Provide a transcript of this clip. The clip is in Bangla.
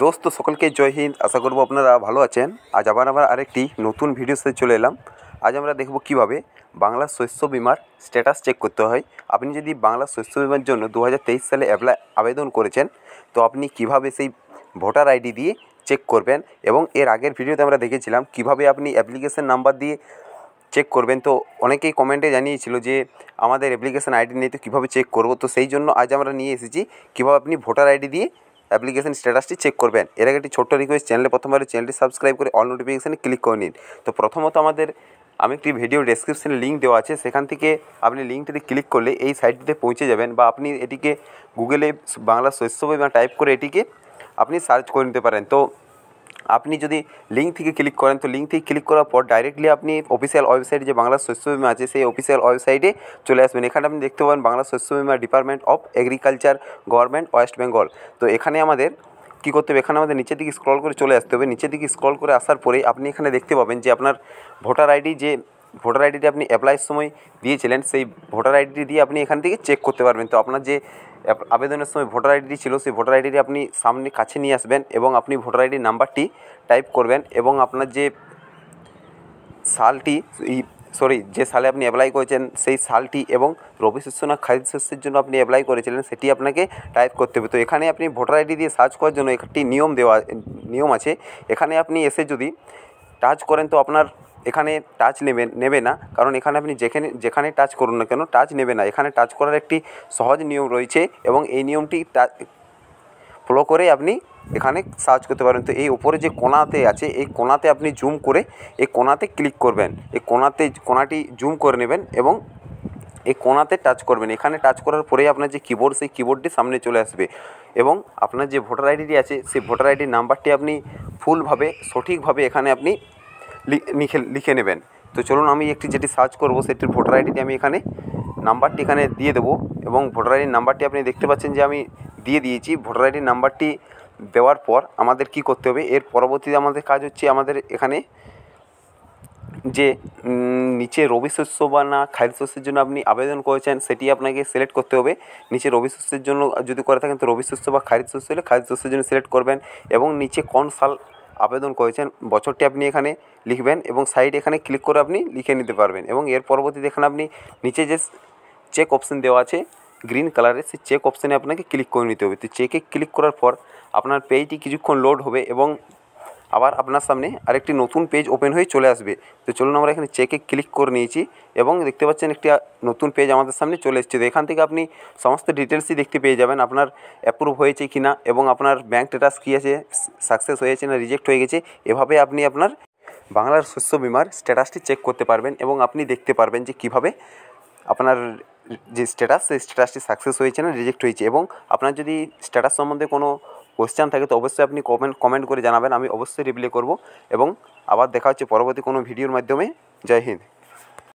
দোস্ত সকলকে জয় হিন্দ আশা করবো আপনারা ভালো আছেন আজ আবার আবার আরেকটি নতুন ভিডিও সে চলে এলাম আজ আমরা দেখব কিভাবে বাংলা শস্য বিমার স্ট্যাটাস চেক করতে হয় আপনি যদি বাংলা শস্য বিমার জন্য দু সালে অ্যাপ্লাই আবেদন করেছেন তো আপনি কিভাবে সেই ভোটার আইডি দিয়ে চেক করবেন এবং এর আগের ভিডিওতে আমরা দেখেছিলাম কিভাবে আপনি অ্যাপ্লিকেশান নাম্বার দিয়ে চেক করবেন তো অনেকেই কমেন্টে জানিয়েছিল যে আমাদের অ্যাপ্লিকেশন আইডি নেই তো কীভাবে চেক করব তো সেই জন্য আজ আমরা নিয়ে এসেছি কীভাবে আপনি ভোটার আইডি দিয়ে অ্যাপ্লিকেশন স্ট্যাটাসটি চেক করবেন এর আগে একটি ছোট্ট রিকোয়েস্ট চ্যানেলে প্রথমবার চ্যানেলটি সাবস্ক্রাইব করে অল নোটিফিকেশানে ক্লিক করে নিন তো প্রথমত আমাদের আমি একটি ভিডিও ডেসক্রিপশানে লিঙ্ক দেওয়া আছে সেখান থেকে আপনি লিঙ্কটিতে ক্লিক করলে এই সাইটটিতে পৌঁছে যাবেন বা আপনি এটিকে গুগলে বাংলা শস্য বই টাইপ করে এটিকে আপনি সার্চ করে নিতে পারেন তো আপনি যদি লিঙ্ক থেকে ক্লিক করেন তো লিঙ্ক থেকে ক্লিক করার পর ডাইরেক্টলি আপনি অফিসিয়াল ওয়েবসাইট যে বাংলা শস্য বিমা আছে সেই অফিসিয়াল ওয়েবসাইটে চলে আসবেন এখানে আপনি দেখতে পাবেন বাংলা শস্য বিমা department of agriculture government West Bengal তো এখানে আমাদের কী করতে হবে এখানে আমাদের নিচের দিকে স্ক্রল করে চলে আসতে হবে নিচের দিকে স্ক্রল করে আসার পরে আপনি এখানে দেখতে পাবেন যে আপনার ভোটার আইডি যে ভোটার আইডিটি আপনি অ্যাপ্লাইয়ের সময় দিয়েছিলেন সেই ভোটার আইডিটি দিয়ে আপনি এখান থেকে চেক করতে পারবেন তো আপনার যে আবেদনের সময় ভোটার আইডিটি ছিল সেই ভোটার আইডিটি আপনি সামনে কাছে নিয়ে আসবেন এবং আপনি ভোটার আইডি নাম্বারটি টাইপ করবেন এবং আপনার যে সালটি সরি যে সালে আপনি অ্যাপ্লাই করেছেন সেই সালটি এবং রবি শস্য না খারিদ শস্যের জন্য আপনি অ্যাপ্লাই করেছিলেন সেটি আপনাকে টাইপ করতে হবে তো এখানে আপনি ভোটার আইডি দিয়ে সার্চ করার জন্য একটি নিয়ম দেওয়া নিয়ম আছে এখানে আপনি এসে যদি টাচ করেন তো আপনার এখানে টাচ নেবে নেবে না কারণ এখানে আপনি যেখানে যেখানে টাচ করুন না কেন টাচ নেবে না এখানে টাচ করার একটি সহজ নিয়ম রয়েছে এবং এই নিয়মটি ফলো করে আপনি এখানে সার্চ করতে পারেন তো এই ওপরে যে কোনাতে আছে এই কোনাতে আপনি জুম করে এই কোনাতে ক্লিক করবেন এই কোনাতে কোনাটি জুম করে নেবেন এবং এই কোনাতে টাচ করবেন এখানে টাচ করার পরেই আপনার যে কিবোর্ড সেই কিবোর্ডটি সামনে চলে আসবে এবং আপনার যে ভোটার আইডিটি আছে সেই ভোটার আইডির নাম্বারটি আপনি ফুলভাবে সঠিকভাবে এখানে আপনি লিখে লিখে নেবেন তো চলুন আমি একটি যেটি সার্চ করবো সেটির ভোটার আইডিটি আমি এখানে নাম্বারটি এখানে দিয়ে দেবো এবং ভোটার আইডির নাম্বারটি আপনি দেখতে পাচ্ছেন যে আমি দিয়ে দিয়েছি ভোটার আইডির নাম্বারটি দেওয়ার পর আমাদের কি করতে হবে এর পরবর্তীতে আমাদের কাজ হচ্ছে আমাদের এখানে যে নিচে রবি শস্য বা না খারিফ শস্যের জন্য আপনি আবেদন করেছেন সেটি আপনাকে সিলেক্ট করতে হবে নিচে রবি শস্যের জন্য যদি করে থাকেন তো রবি শস্য বা খারিফ শস্য হলে খারিফ শস্যের জন্য সিলেক্ট করবেন এবং নিচে কোন সাল আবেদন করেছেন বছরটি আপনি এখানে লিখবেন এবং সাইড এখানে ক্লিক করে আপনি লিখে নিতে পারবেন এবং এর পরবর্তী এখানে আপনি নিচে যে চেক অপশান দেওয়া আছে গ্রিন কালারের সেই চেক অপশানে আপনাকে ক্লিক করে নিতে হবে তো চেকে ক্লিক করার পর আপনার পেজটি কিছুক্ষণ লোড হবে এবং আবার আপনার সামনে আরেকটি নতুন পেজ ওপেন হয়ে চলে আসবে তো চলুন আমরা এখানে চেকে ক্লিক করে নিয়েছি এবং দেখতে পাচ্ছেন একটি নতুন পেজ আমাদের সামনে চলে এসেছে তো এখান থেকে আপনি সমস্ত ডিটেলসই দেখতে পেয়ে যাবেন আপনার অ্যাপ্রুভ হয়েছে কি না এবং আপনার ব্যাঙ্ক স্ট্যাটাস কী আছে সাকসেস হয়েছে না রিজেক্ট হয়ে গেছে এভাবে আপনি আপনার বাংলার শস্য বিমার স্ট্যাটাসটি চেক করতে পারবেন এবং আপনি দেখতে পারবেন যে কিভাবে আপনার যে স্ট্যাটাস সেই স্ট্যাটাসটি সাকসেস হয়েছে না রিজেক্ট হয়েছে এবং আপনার যদি স্ট্যাটাস সম্বন্ধে কোনো কোশ্চেন থাকে তো অবশ্যই আপনি কমেন্ট কমেন্ট করে জানাবেন আমি অবশ্যই রিপ্লাই করব এবং আবার দেখা হচ্ছে পরবর্তী কোনো ভিডিওর মাধ্যমে জয় হিন্দ